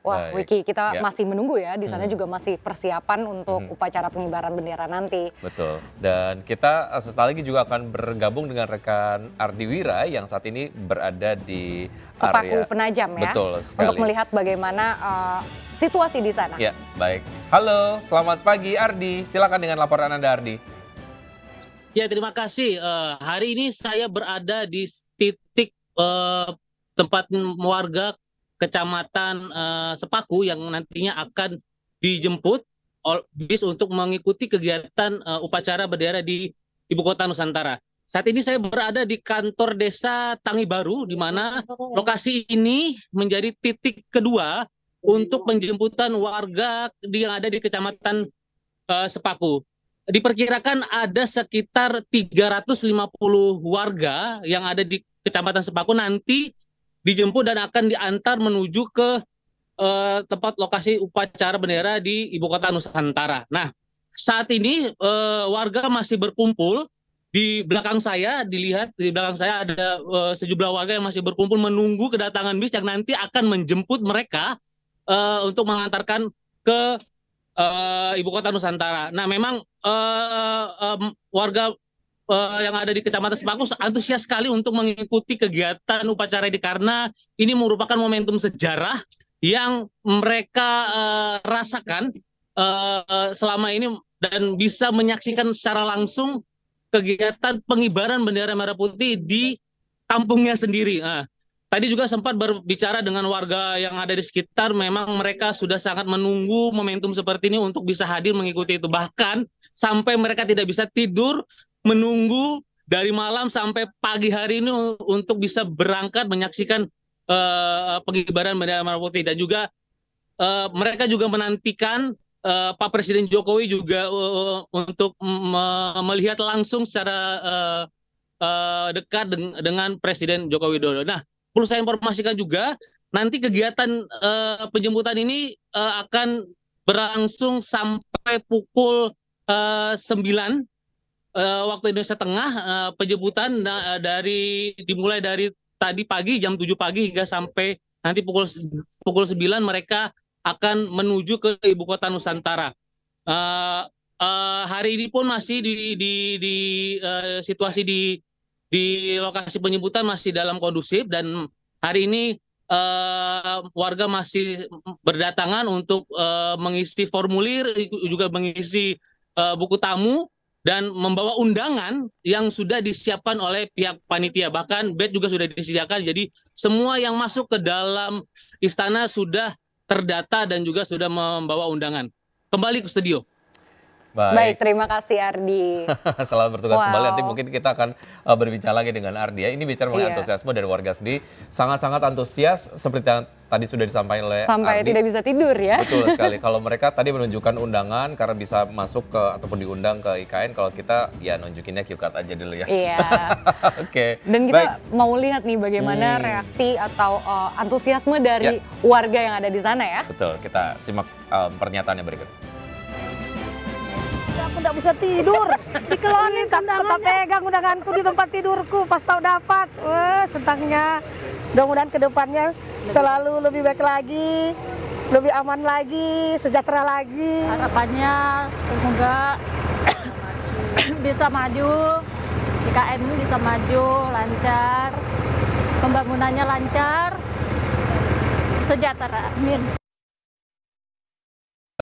Wah, Baik. Wiki, kita ya. masih menunggu ya. Di sana hmm. juga masih persiapan untuk hmm. upacara pengibaran bendera nanti. Betul. Dan kita eh, sesaat lagi juga akan bergabung dengan rekan Ardi Wira yang saat ini berada di Sepaku area... Penajam ya. Betul sekali. Untuk melihat bagaimana uh, situasi di sana. Ya, baik. Halo, selamat pagi Ardi. Silakan dengan laporan Anda Ardi. Ya, terima kasih. Uh, hari ini saya berada di titik uh, tempat warga Kecamatan uh, Sepaku yang nantinya akan dijemput bis untuk mengikuti kegiatan uh, upacara bendera di ibu kota Nusantara. Saat ini saya berada di kantor desa Tangi Baru, di mana lokasi ini menjadi titik kedua untuk penjemputan warga yang ada di Kecamatan uh, Sepaku. Diperkirakan ada sekitar 350 warga yang ada di Kecamatan Sepaku nanti dijemput dan akan diantar menuju ke uh, tempat lokasi upacara bendera di ibu kota Nusantara. Nah, saat ini uh, warga masih berkumpul di belakang saya dilihat di belakang saya ada uh, sejumlah warga yang masih berkumpul menunggu kedatangan bis yang nanti akan menjemput mereka uh, untuk mengantarkan ke uh, ibu kota Nusantara. Nah, memang warga uh, yang ada di Kecamatan Semangkus antusias sekali untuk mengikuti kegiatan upacara ini karena ini merupakan momentum sejarah yang mereka uh, rasakan uh, selama ini dan bisa menyaksikan secara langsung kegiatan pengibaran bendera merah putih di kampungnya sendiri. Uh, Tadi juga sempat berbicara dengan warga yang ada di sekitar, memang mereka sudah sangat menunggu momentum seperti ini untuk bisa hadir mengikuti itu. Bahkan sampai mereka tidak bisa tidur, menunggu dari malam sampai pagi hari ini untuk bisa berangkat menyaksikan uh, pengibaran bendera merah putih dan juga uh, mereka juga menantikan uh, Pak Presiden Jokowi juga uh, untuk me melihat langsung secara uh, uh, dekat deng dengan Presiden Jokowi Widodo. Nah, perlu saya informasikan juga nanti kegiatan uh, penjemputan ini uh, akan berlangsung sampai pukul uh, 9 uh, waktu Indonesia Tengah uh, penjemputan uh, dari dimulai dari tadi pagi jam 7 pagi hingga sampai nanti pukul pukul 9 mereka akan menuju ke ibu kota Nusantara. Uh, uh, hari ini pun masih di di, di uh, situasi di di lokasi penyebutan masih dalam kondusif dan hari ini uh, warga masih berdatangan untuk uh, mengisi formulir juga mengisi uh, buku tamu dan membawa undangan yang sudah disiapkan oleh pihak panitia bahkan bed juga sudah disediakan jadi semua yang masuk ke dalam istana sudah terdata dan juga sudah membawa undangan kembali ke studio Baik. Baik, terima kasih Ardi. Selamat bertugas wow. kembali. Nanti mungkin kita akan uh, berbicara lagi dengan Ardi. Ya. Ini bicara mengenai yeah. antusiasme dari warga sendiri. Sangat-sangat antusias seperti yang tadi sudah disampaikan oleh Sampai Ardi. tidak bisa tidur ya. Betul sekali. kalau mereka tadi menunjukkan undangan karena bisa masuk ke ataupun diundang ke IKN. Kalau kita ya nunjukinnya QCard aja dulu ya. Iya. Yeah. Oke. Okay. Dan kita Baik. mau lihat nih bagaimana hmm. reaksi atau uh, antusiasme dari yeah. warga yang ada di sana ya. Betul. Kita simak um, pernyataannya berikut aku nggak bisa tidur. Dikelonin iya, tangannya. Tak pegang undanganku di tempat tidurku pas tahu dapat. Wah, sentangnya. Mudah-mudahan kedepannya selalu lebih baik lagi, lebih aman lagi, sejahtera lagi. Harapannya semoga bisa maju, IKN bisa maju, lancar, pembangunannya lancar, sejahtera. Amin.